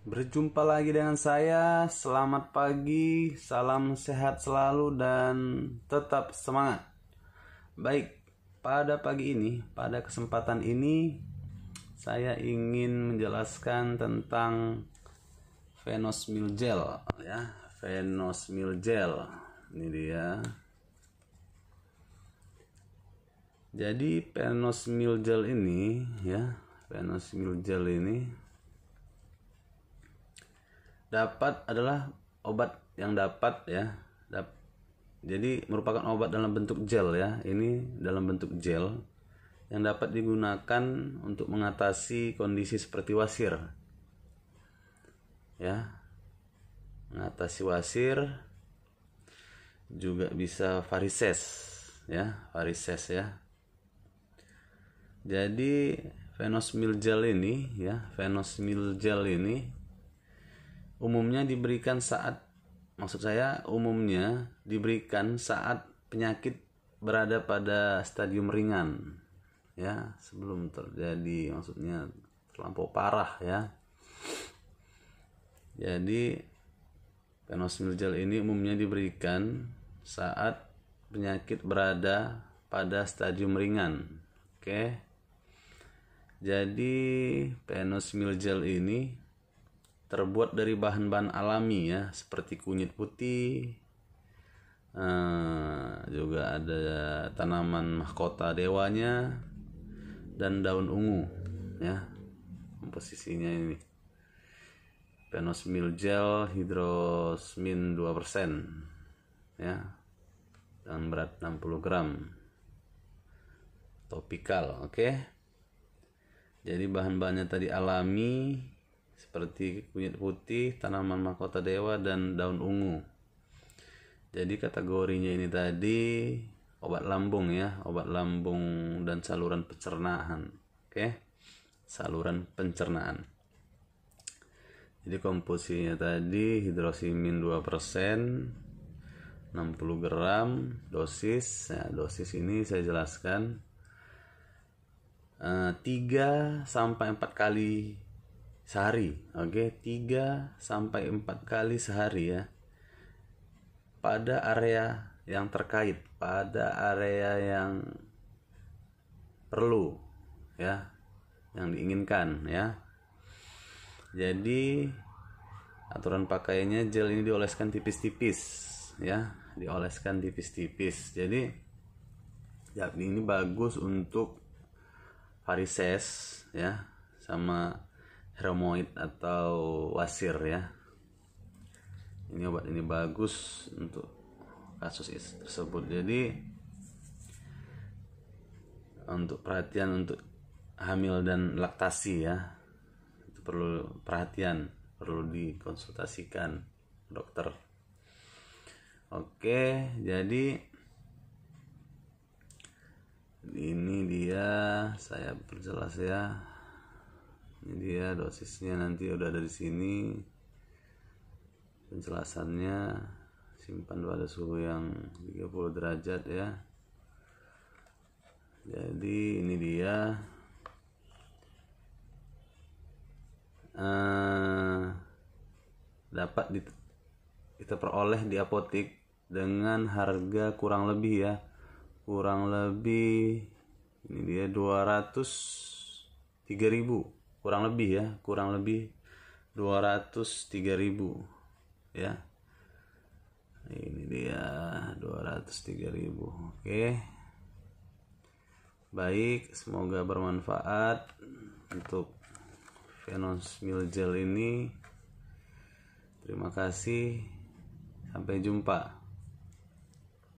Berjumpa lagi dengan saya. Selamat pagi, salam sehat selalu dan tetap semangat. Baik, pada pagi ini, pada kesempatan ini saya ingin menjelaskan tentang Venosmil gel ya, Venosmil gel. Ini dia. Jadi Venosmil gel ini ya, Venosmil gel ini dapat adalah obat yang dapat ya dap jadi merupakan obat dalam bentuk gel ya ini dalam bentuk gel yang dapat digunakan untuk mengatasi kondisi seperti wasir ya mengatasi wasir juga bisa varises ya varises ya jadi Venosmil gel ini ya Venosmil gel ini umumnya diberikan saat maksud saya umumnya diberikan saat penyakit berada pada stadium ringan ya sebelum terjadi maksudnya terlampau parah ya jadi penosmil gel ini umumnya diberikan saat penyakit berada pada stadium ringan oke jadi penosmil gel ini terbuat dari bahan-bahan alami ya seperti kunyit putih uh, juga ada tanaman mahkota dewanya dan daun ungu ya komposisinya ini penosmil gel hidrosmin 2% ya dan berat 60 gram topikal oke okay? jadi bahan-bahannya tadi alami seperti kunyit putih, tanaman mahkota dewa, dan daun ungu. Jadi kategorinya ini tadi obat lambung ya, obat lambung dan saluran pencernaan. Oke. Saluran pencernaan. Jadi komposisinya tadi hidrosimin 2%, 60 gram dosis. ya, dosis ini saya jelaskan 3 eh, sampai 4 kali sehari oke okay? 3 sampai 4 kali sehari ya pada area yang terkait pada area yang perlu ya yang diinginkan ya jadi aturan pakainya gel ini dioleskan tipis-tipis ya dioleskan tipis-tipis jadi ya ini bagus untuk varises ya sama hermoid atau wasir ya ini obat ini bagus untuk kasus tersebut jadi untuk perhatian untuk hamil dan laktasi ya itu perlu perhatian perlu dikonsultasikan dokter oke jadi ini dia saya perjelas ya ini dia ya, dosisnya nanti udah ada di sini penjelasannya simpan pada suhu yang 30 derajat ya jadi ini dia eh, dapat di, kita peroleh di apotik dengan harga kurang lebih ya kurang lebih ini dia 200 3000 kurang lebih ya kurang lebih 203 ribu ya ini dia 203 ribu oke baik semoga bermanfaat untuk Venus milgel ini terima kasih sampai jumpa